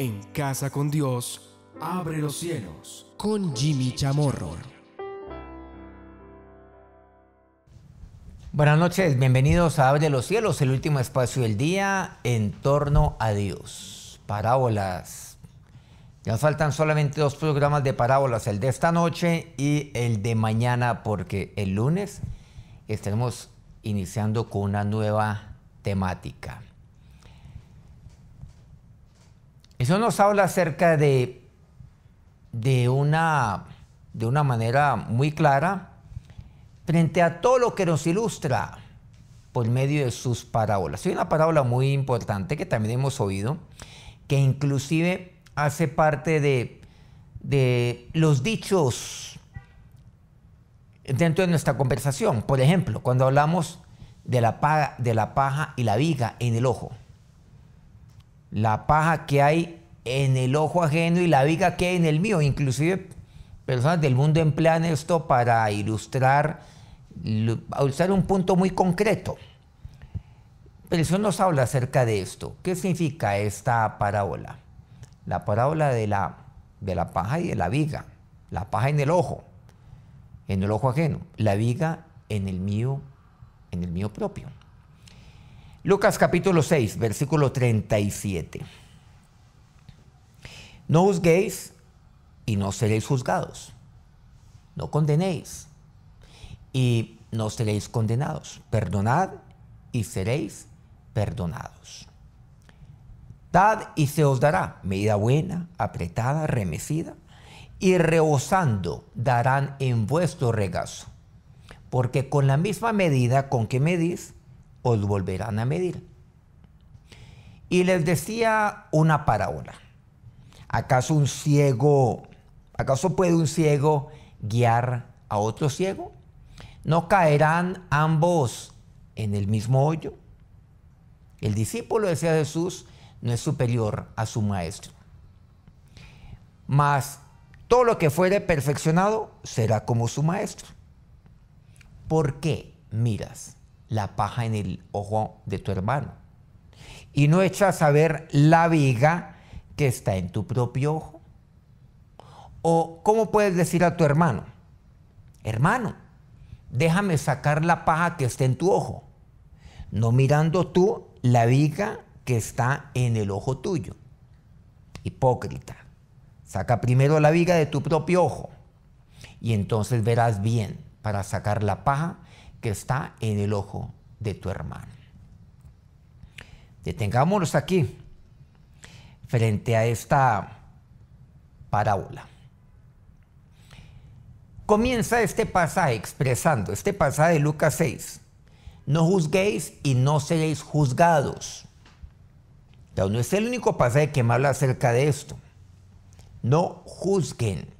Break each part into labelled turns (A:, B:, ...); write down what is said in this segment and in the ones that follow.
A: en Casa con Dios, Abre los Cielos, con Jimmy Chamorro. Buenas noches, bienvenidos a Abre los Cielos, el último espacio del día en torno a Dios. Parábolas. Ya faltan solamente dos programas de parábolas, el de esta noche y el de mañana, porque el lunes estaremos iniciando con una nueva temática. Eso nos habla acerca de, de, una, de una manera muy clara frente a todo lo que nos ilustra por medio de sus parábolas. Hay una parábola muy importante que también hemos oído, que inclusive hace parte de, los dichos dentro de nuestra conversación. Por ejemplo, cuando hablamos de la, paja, de la paja y la viga en el ojo. La paja que hay en el ojo ajeno y la viga que en el mío. Inclusive personas del mundo emplean esto para ilustrar, usar un punto muy concreto. Pero eso nos habla acerca de esto. ¿Qué significa esta parábola? La parábola de la, de la paja y de la viga. La paja en el ojo, en el ojo ajeno. La viga en el mío, en el mío propio. Lucas capítulo 6, versículo 37. No juzguéis y no seréis juzgados. No condenéis y no seréis condenados. Perdonad y seréis perdonados. Dad y se os dará medida buena, apretada, remecida, y rebosando darán en vuestro regazo. Porque con la misma medida con que medís, os volverán a medir. Y les decía una parábola. ¿Acaso un ciego, acaso puede un ciego guiar a otro ciego? ¿No caerán ambos en el mismo hoyo? El discípulo, decía Jesús, no es superior a su maestro. Mas todo lo que fuere perfeccionado será como su maestro. ¿Por qué miras la paja en el ojo de tu hermano? Y no echas a ver la viga está en tu propio ojo? ¿O cómo puedes decir a tu hermano, hermano, déjame sacar la paja que está en tu ojo, no mirando tú la viga que está en el ojo tuyo? Hipócrita, saca primero la viga de tu propio ojo y entonces verás bien para sacar la paja que está en el ojo de tu hermano. Detengámonos aquí frente a esta parábola. Comienza este pasaje expresando, este pasaje de Lucas 6, no juzguéis y no seréis juzgados. Pero no es el único pasaje que me habla acerca de esto. No juzguen,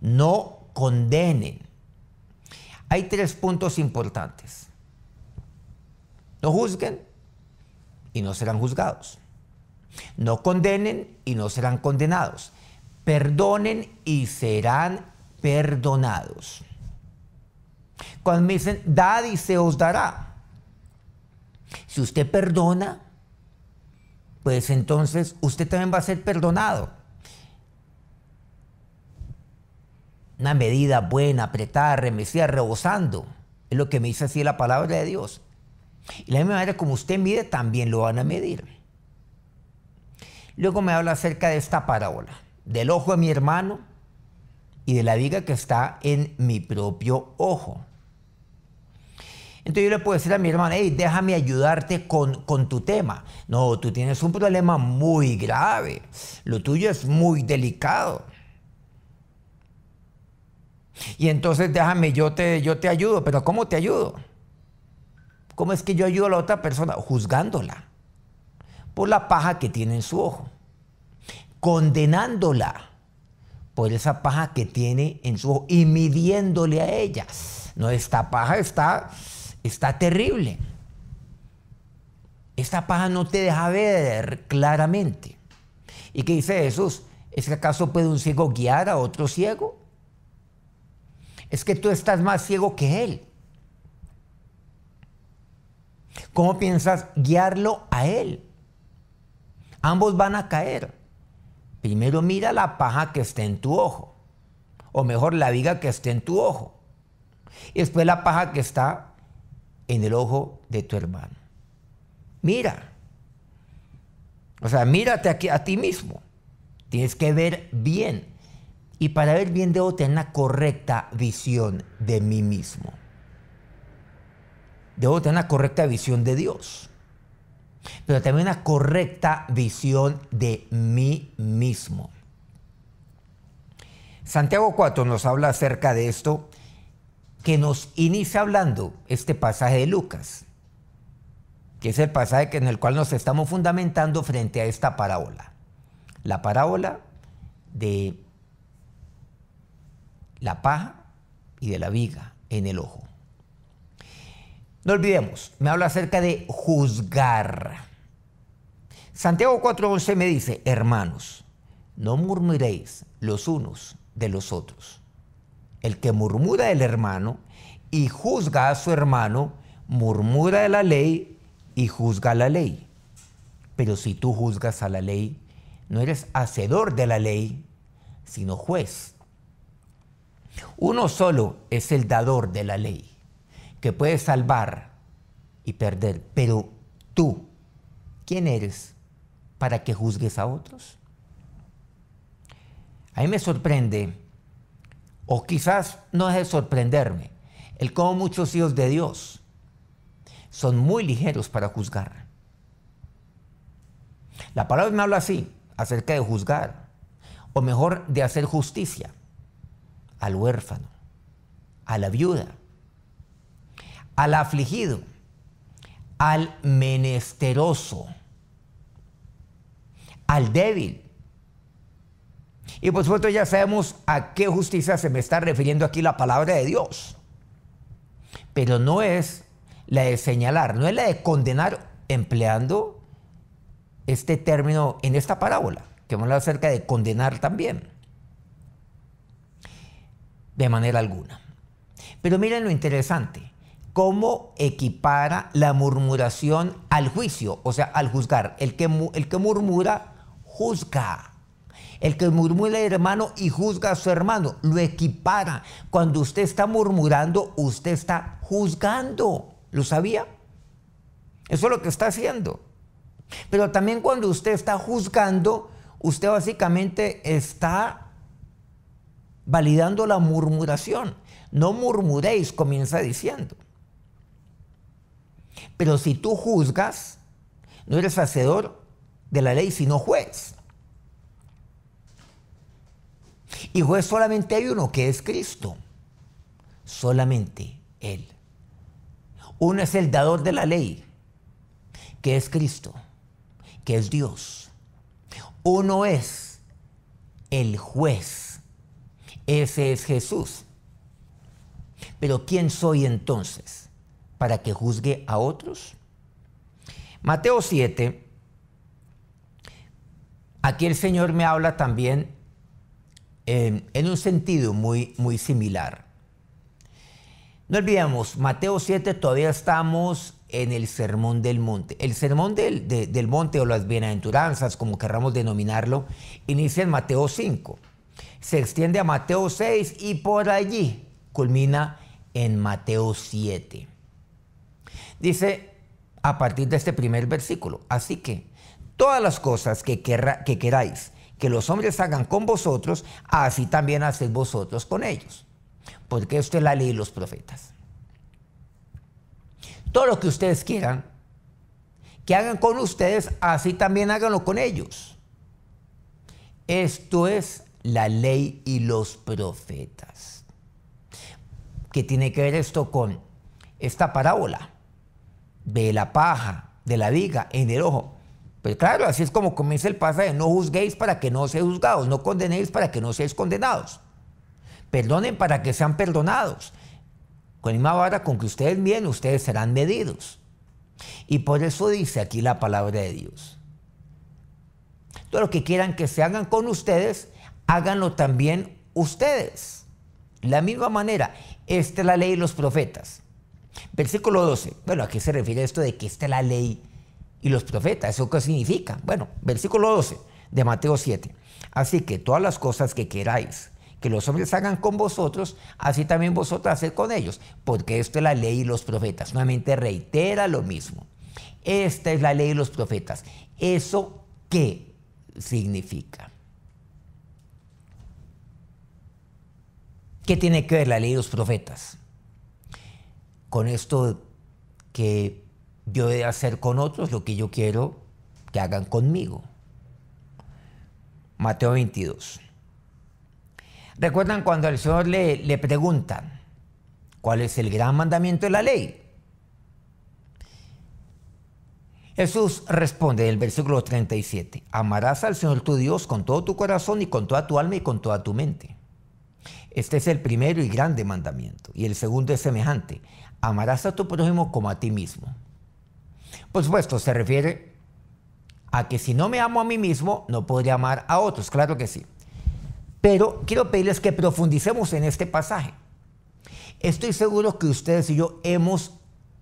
A: no condenen. Hay tres puntos importantes. No juzguen y no serán juzgados. No condenen y no serán condenados. Perdonen y serán perdonados. Cuando me dicen, dad y se os dará. Si usted perdona, pues entonces usted también va a ser perdonado. Una medida buena, apretada, remesía, rebosando. Es lo que me dice así la palabra de Dios. Y la misma manera como usted mide, también lo van a medir. Luego me habla acerca de esta parábola, del ojo de mi hermano y de la viga que está en mi propio ojo. Entonces yo le puedo decir a mi hermano, hey, déjame ayudarte con, tu tema. No, tú tienes un problema muy grave. Lo tuyo es muy delicado. Y entonces déjame, yo te, yo te ayudo, pero ¿cómo te ayudo? ¿Cómo es que yo ayudo a la otra persona? Juzgándola por la paja que tiene en su ojo, condenándola por esa paja que tiene en su ojo y midiéndole a ella. No, esta paja está, está terrible. Esta paja no te deja ver claramente. ¿Y qué dice Jesús? ¿Es que acaso puede un ciego guiar a otro ciego? Es que tú estás más ciego que él. ¿Cómo piensas guiarlo a él? Ambos van a caer. Primero mira la paja que está en tu ojo, o mejor la viga que está en tu ojo, y después la paja que está en el ojo de tu hermano. Mira, o sea, mírate aquí a ti mismo. Tienes que ver bien. Y para ver bien debo tener una correcta visión de mí mismo. Debo tener una correcta visión de Dios pero también una correcta visión de mí mismo. Santiago 4 nos habla acerca de esto que nos inicia hablando este pasaje de Lucas, que es el pasaje en el cual nos estamos fundamentando frente a esta parábola. La parábola de la paja y de la viga en el ojo. No olvidemos, me habla acerca de juzgar. Santiago 4:11 me dice, hermanos, no murmuréis los unos de los otros. El que murmura del hermano y juzga a su hermano, murmura de la ley y juzga la ley. Pero si tú juzgas a la ley, no eres hacedor de la ley, sino juez. Uno solo es el dador de la ley que puedes salvar y perder, pero tú, ¿quién eres para que juzgues a otros? A mí me sorprende, o quizás no es de sorprenderme, el cómo muchos hijos de Dios son muy ligeros para juzgar. La palabra me habla así, acerca de juzgar, o mejor, de hacer justicia al huérfano, a la viuda, al afligido, al menesteroso, al débil. Y por supuesto ya sabemos a qué justicia se me está refiriendo aquí la palabra de Dios. Pero no es la de señalar, no es la de condenar empleando este término en esta parábola, que hemos hablado acerca de condenar también. De manera alguna. Pero miren lo interesante cómo equipara la murmuración al juicio, o sea, al juzgar. El que, el que murmura, juzga. El que murmura hermano y juzga a su hermano, lo equipara. Cuando usted está murmurando, usted está juzgando. ¿Lo sabía? Eso es lo que está haciendo. Pero también cuando usted está juzgando, usted básicamente está validando la murmuración. No murmuréis, comienza diciendo. Pero si tú juzgas, no eres hacedor de la ley, sino juez. Y juez solamente hay uno, que es Cristo. Solamente Él. Uno es el dador de la ley, que es Cristo, que es Dios. Uno es el juez. Ese es Jesús. Pero ¿quién soy entonces? para que juzgue a otros? Mateo 7, aquí el Señor me habla también eh, en un sentido muy, muy similar. No olvidemos, Mateo 7 todavía estamos en el Sermón del Monte. El Sermón del, del, Monte o las Bienaventuranzas, como querramos denominarlo, inicia en Mateo 5. Se extiende a Mateo 6 y por allí culmina en Mateo 7. Dice a partir de este primer versículo, así que todas las cosas que, que queráis que los hombres hagan con vosotros, así también haced vosotros con ellos. Porque esto es la ley de los profetas. Todo lo que ustedes quieran, que hagan con ustedes, así también háganlo con ellos. Esto es la ley y los profetas. ¿Qué tiene que ver esto con esta parábola? de la paja, de la viga en el ojo. Pues claro, así es como comienza el pasaje, no juzguéis para que no seáis juzgados, no condenéis para que no seáis condenados. Perdonen para que sean perdonados. Con la misma vara con que ustedes vienen, ustedes serán medidos. Y por eso dice aquí la palabra de Dios. Todo lo que quieran que se hagan con ustedes, háganlo también ustedes. De la misma manera, esta es la ley de los profetas. Versículo 12. Bueno, ¿a qué se refiere esto de que está la ley y los profetas? ¿Eso qué significa? Bueno, versículo 12 de Mateo 7. Así que todas las cosas que queráis que los hombres hagan con vosotros, así también vosotros haced con ellos, porque esto es la ley y los profetas. Nuevamente reitera lo mismo. Esta es la ley y los profetas. ¿Eso qué significa? ¿Qué tiene que ver la ley y los profetas? con esto que yo he de hacer con otros lo que yo quiero que hagan conmigo. Mateo 22. ¿Recuerdan cuando el Señor le, preguntan cuál es el gran mandamiento de la ley? Jesús responde en el versículo 37, amarás al Señor tu Dios con todo tu corazón y con toda tu alma y con toda tu mente. Este es el primero y grande mandamiento. Y el segundo es semejante, amarás a tu prójimo como a ti mismo. Por supuesto, se refiere a que si no me amo a mí mismo, no podría amar a otros, claro que sí. Pero quiero pedirles que profundicemos en este pasaje. Estoy seguro que ustedes y yo hemos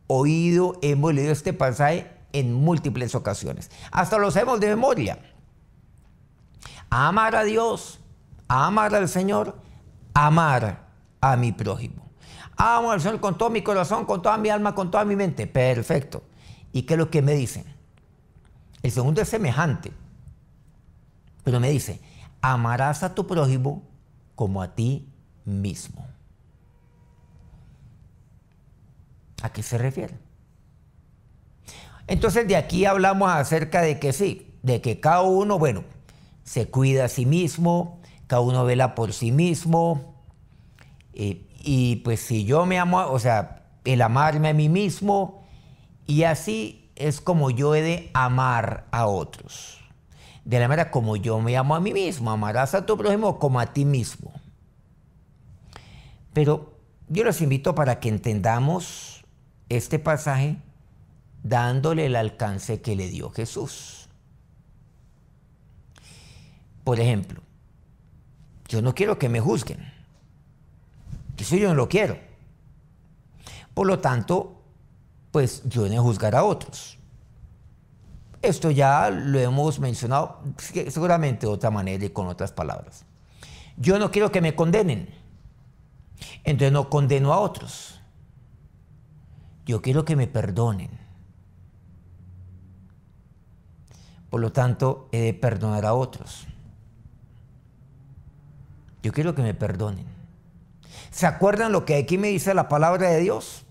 A: oído, hemos leído este pasaje en múltiples ocasiones. Hasta lo sabemos de memoria. Amar a Dios, amar al Señor, amar a mi prójimo. Amo al Señor con todo mi corazón, con toda mi alma, con toda mi mente. Perfecto. ¿Y qué es lo que me dicen? El segundo es semejante. Pero me dice, amarás a tu prójimo como a ti mismo. ¿A qué se refiere? Entonces de aquí hablamos acerca de que sí, de que cada uno, bueno, se cuida a sí mismo, cada uno vela por sí mismo, eh, y pues si yo me amo, o sea, el amarme a mí mismo, y así es como yo he de amar a otros. De la manera como yo me amo a mí mismo, amarás a tu prójimo como a ti mismo. Pero yo los invito para que entendamos este pasaje dándole el alcance que le dio Jesús. Por ejemplo, yo no quiero que me juzguen. Eso yo no lo quiero. Por lo tanto, pues yo no juzgar a otros. Esto ya lo hemos mencionado seguramente de otra manera y con otras palabras. Yo no quiero que me condenen. Entonces no condeno a otros. Yo quiero que me perdonen. Por lo tanto, he de perdonar a otros. Yo quiero que me perdonen. ¿Se acuerdan lo que aquí me dice la palabra de Dios?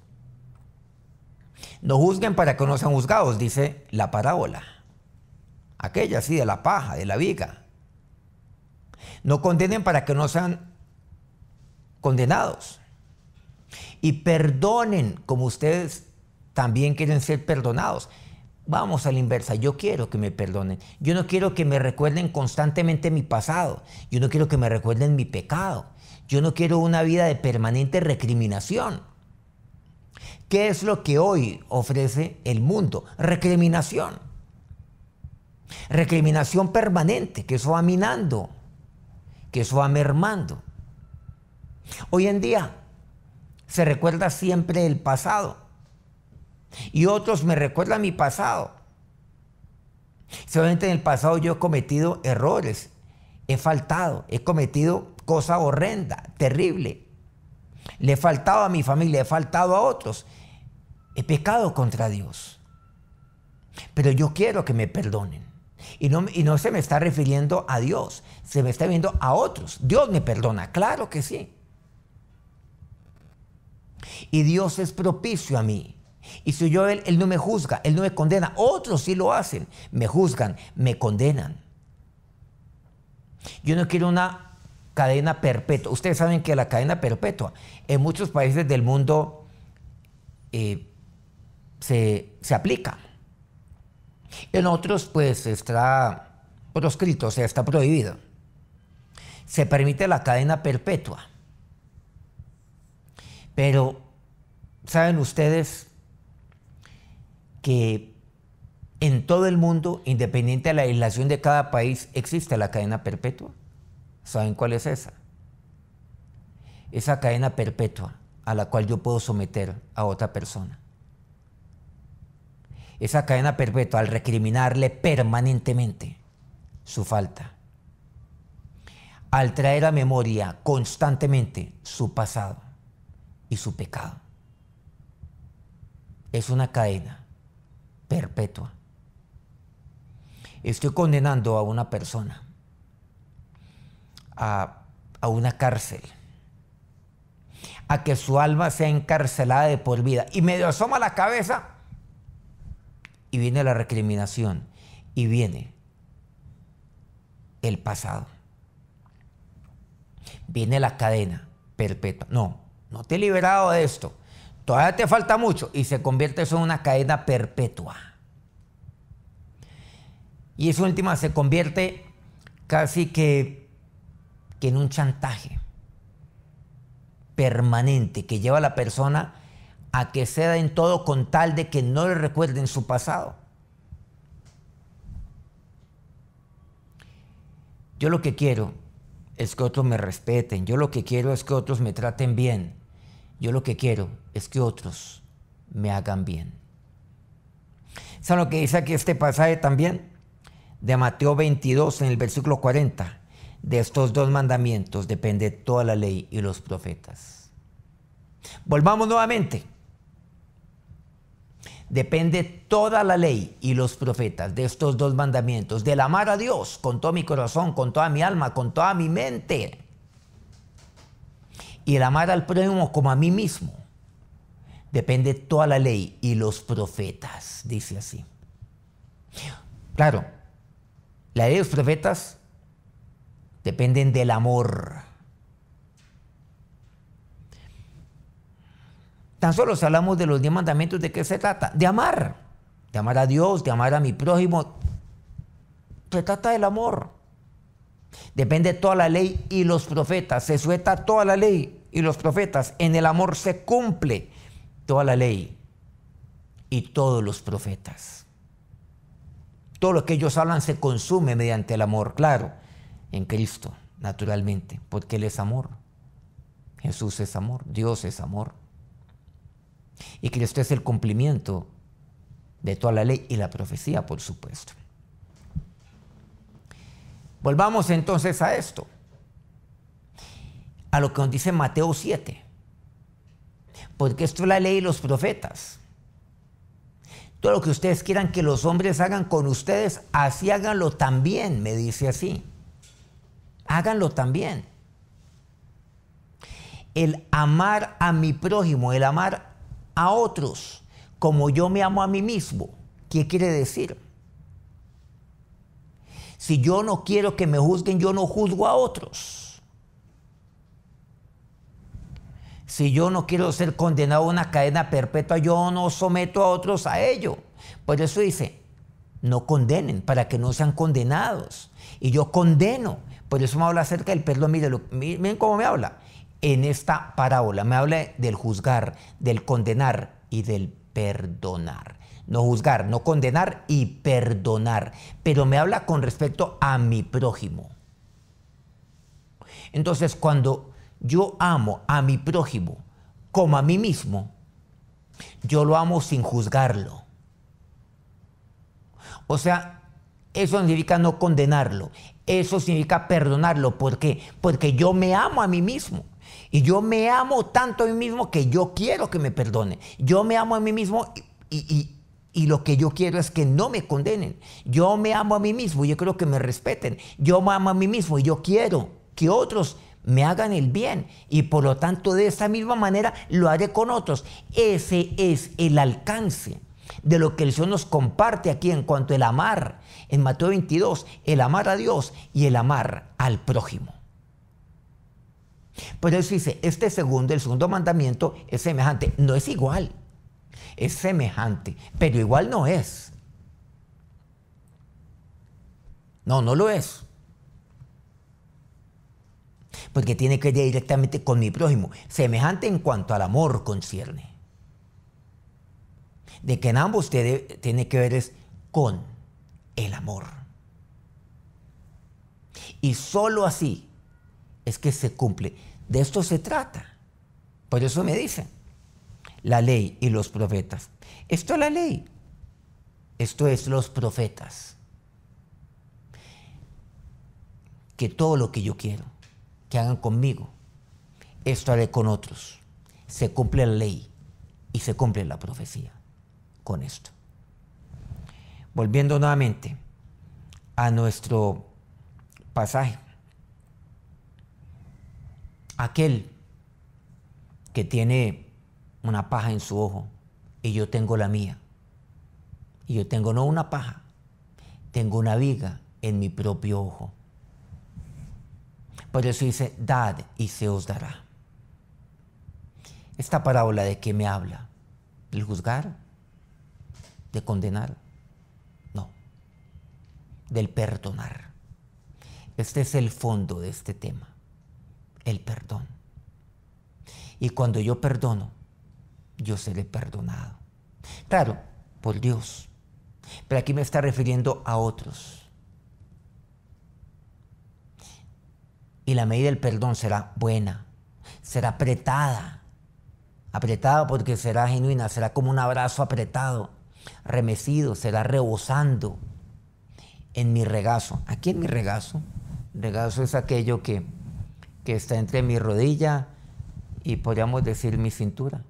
A: No juzguen para que no sean juzgados, dice la parábola. Aquella, sí, de la paja, de la viga. No condenen para que no sean condenados. Y perdonen como ustedes también quieren ser perdonados. Vamos a la inversa, yo quiero que me perdonen. Yo no quiero que me recuerden constantemente mi pasado. Yo no quiero que me recuerden mi pecado. Yo no quiero una vida de permanente recriminación. ¿Qué es lo que hoy ofrece el mundo? Recriminación. Recriminación permanente, que eso va minando, que eso va mermando. Hoy en día se recuerda siempre el pasado y otros me recuerdan mi pasado. Solamente en el pasado yo he cometido errores, he faltado, he cometido cosa horrenda, terrible. Le he faltado a mi familia, le he faltado a otros. He pecado contra Dios. Pero yo quiero que me perdonen. Y no, no se me está refiriendo a Dios, se me está viendo a otros. Dios me perdona, claro que sí. Y Dios es propicio a mí. Y si yo él, él no me juzga, él no me condena. Otros sí lo hacen, me juzgan, me condenan. Yo no quiero una cadena perpetua. Ustedes saben que la cadena perpetua en muchos países del mundo eh, se, se, aplica. En otros, pues, está proscrito, o sea, está prohibido. Se permite la cadena perpetua. Pero, ¿saben ustedes que en todo el mundo, independiente de la legislación de cada país, existe la cadena perpetua? ¿Saben cuál es esa? Esa cadena perpetua a la cual yo puedo someter a otra persona. Esa cadena perpetua al recriminarle permanentemente su falta. Al traer a memoria constantemente su pasado y su pecado. Es una cadena perpetua. Estoy condenando a una persona a, una cárcel, a que su alma sea encarcelada de por vida. Y medio asoma la cabeza y viene la recriminación y viene el pasado. Viene la cadena perpetua. No, no te he liberado de esto. Todavía te falta mucho y se convierte eso en una cadena perpetua. Y esa última se convierte casi que en un chantaje permanente que lleva a la persona a que ceda en todo con tal de que no le recuerden su pasado. Yo lo que quiero es que otros me respeten, yo lo que quiero es que otros me traten bien, yo lo que quiero es que otros me hagan bien. ¿Saben lo que dice aquí este pasaje también? De Mateo 22 en el versículo 40. De estos dos mandamientos depende toda la ley y los profetas. Volvamos nuevamente. Depende toda la ley y los profetas de estos dos mandamientos, del amar a Dios con todo mi corazón, con toda mi alma, con toda mi mente, y el amar al prójimo como a mí mismo. Depende toda la ley y los profetas, dice así. Claro, la ley de los profetas dependen del amor. Tan solo si hablamos de los diez mandamientos, ¿de qué se trata? De amar. De amar a Dios, de amar a mi prójimo. Se trata del amor. Depende toda la ley y los profetas. Se suelta toda la ley y los profetas. En el amor se cumple toda la ley y todos los profetas. Todo lo que ellos hablan se consume mediante el amor, claro en Cristo, naturalmente, porque Él es amor. Jesús es amor, Dios es amor. Y Cristo es el cumplimiento de toda la ley y la profecía, por supuesto. Volvamos entonces a esto, a lo que nos dice Mateo 7, porque esto es la ley y los profetas. Todo lo que ustedes quieran que los hombres hagan con ustedes, así háganlo también, me dice así háganlo también. El amar a mi prójimo, el amar a otros como yo me amo a mí mismo, ¿qué quiere decir? Si yo no quiero que me juzguen, yo no juzgo a otros. Si yo no quiero ser condenado a una cadena perpetua, yo no someto a otros a ello. Por eso dice, no condenen para que no sean condenados. Y yo condeno por eso me habla acerca del perdón. Miren, miren cómo me habla. En esta parábola me habla del juzgar, del condenar y del perdonar. No juzgar, no condenar y perdonar. Pero me habla con respecto a mi prójimo. Entonces, cuando yo amo a mi prójimo como a mí mismo, yo lo amo sin juzgarlo. O sea, eso significa no condenarlo. Eso significa perdonarlo. ¿Por qué? Porque yo me amo a mí mismo. Y yo me amo tanto a mí mismo que yo quiero que me perdone. Yo me amo a mí mismo y, y, y, lo que yo quiero es que no me condenen. Yo me amo a mí mismo y yo quiero que me respeten. Yo me amo a mí mismo y yo quiero que otros me hagan el bien. Y por lo tanto, de esa misma manera lo haré con otros. Ese es el alcance de lo que el Señor nos comparte aquí en cuanto al amar, en Mateo 22, el amar a Dios y el amar al prójimo. Por eso dice, este segundo, el segundo mandamiento es semejante, no es igual, es semejante, pero igual no es. No, no lo es. Porque tiene que ir directamente con mi prójimo, semejante en cuanto al amor concierne de que en ambos tiene que ver es con el amor. Y solo así es que se cumple. De esto se trata. Por eso me dicen, la ley y los profetas. Esto es la ley. Esto es los profetas. Que todo lo que yo quiero, que hagan conmigo, esto haré con otros. Se cumple la ley y se cumple la profecía con esto. Volviendo nuevamente a nuestro pasaje. Aquel que tiene una paja en su ojo y yo tengo la mía. Y yo tengo no una paja, tengo una viga en mi propio ojo. Por eso dice, dad y se os dará. Esta parábola de qué me habla? del juzgar? de condenar, no, del perdonar. Este es el fondo de este tema, el perdón. Y cuando yo perdono, yo seré perdonado. Claro, por Dios. Pero aquí me está refiriendo a otros. Y la medida del perdón será buena, será apretada. Apretada porque será genuina, será como un abrazo apretado remecido, será rebosando en mi regazo. Aquí en mi regazo. Regazo es aquello que, que está entre mi rodilla y podríamos decir mi cintura.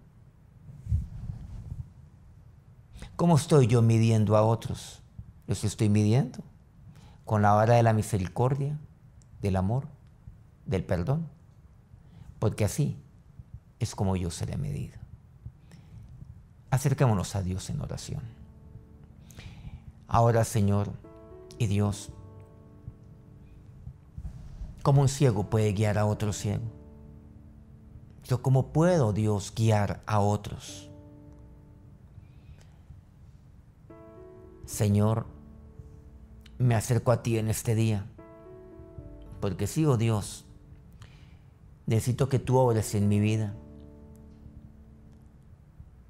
A: ¿Cómo estoy yo midiendo a otros? Los estoy midiendo con la vara de la misericordia, del amor, del perdón. Porque así es como yo seré medido. Acercémonos a Dios en oración. Ahora, Señor y Dios, ¿cómo un ciego puede guiar a otro ciego? Yo, ¿cómo puedo, Dios, guiar a otros? Señor, me acerco a ti en este día, porque sigo oh Dios, necesito que tú obres en mi vida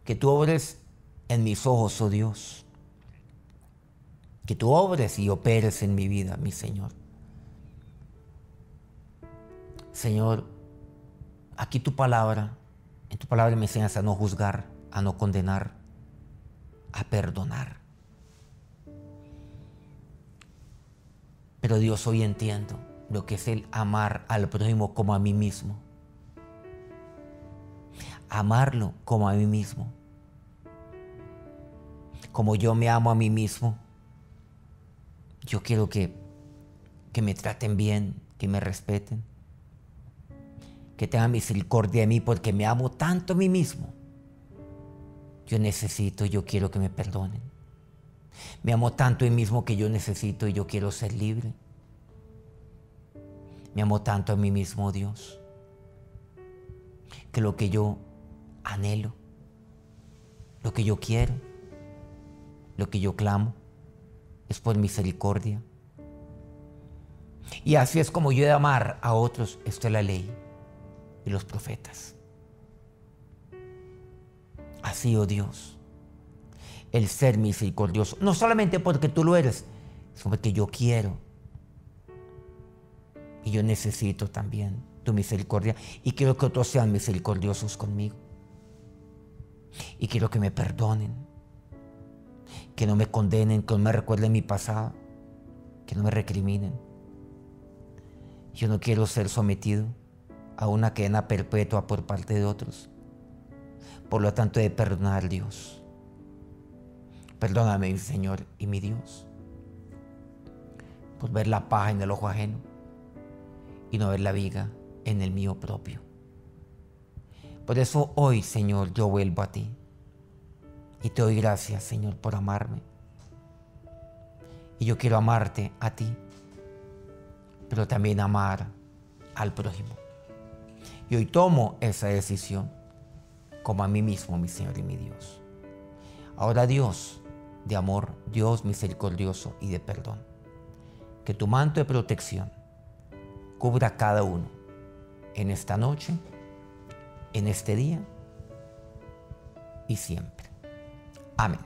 A: que tú obres en mis ojos, oh Dios. Que tú obres y operes en mi vida, mi Señor. Señor, aquí tu palabra, en tu palabra me enseñas a no juzgar, a no condenar, a perdonar. Pero Dios hoy entiendo lo que es el amar al prójimo como a mí mismo amarlo como a mí mismo, como yo me amo a mí mismo. Yo quiero que, que me traten bien, que me respeten, que tengan misericordia de mí porque me amo tanto a mí mismo. Yo necesito, yo quiero que me perdonen. Me amo tanto a mí mismo que yo necesito y yo quiero ser libre. Me amo tanto a mí mismo, Dios, que lo que yo anhelo, lo que yo quiero, lo que yo clamo, es por misericordia. Y así es como yo he de amar a otros, esto es la ley y los profetas. Así, oh Dios, el ser misericordioso, no solamente porque tú lo eres, sino porque yo quiero. Y yo necesito también tu misericordia y quiero que otros sean misericordiosos conmigo. Y quiero que me perdonen, que no me condenen, que no me recuerden mi pasado, que no me recriminen. Yo no quiero ser sometido a una cadena perpetua por parte de otros. Por lo tanto, he de perdonar Dios. Perdóname, mi Señor y mi Dios, por ver la paja en el ojo ajeno y no ver la viga en el mío propio. Por eso hoy, Señor, yo vuelvo a ti. Y te doy gracias, Señor, por amarme. Y yo quiero amarte a ti, pero también amar al prójimo. Y hoy tomo esa decisión como a mí mismo, mi Señor y mi Dios. Ahora Dios de amor, Dios misericordioso y de perdón, que tu manto de protección cubra a cada uno en esta noche, en este día y siempre. Amén.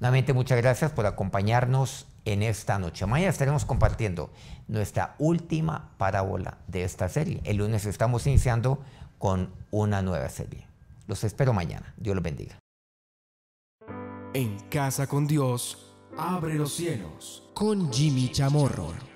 A: Nuevamente muchas gracias por acompañarnos en esta noche. Mañana estaremos compartiendo nuestra última parábola de esta serie. El lunes estamos iniciando con una nueva serie. Los espero mañana. Dios los bendiga. En casa con Dios, abre los cielos con Jimmy Chamorro.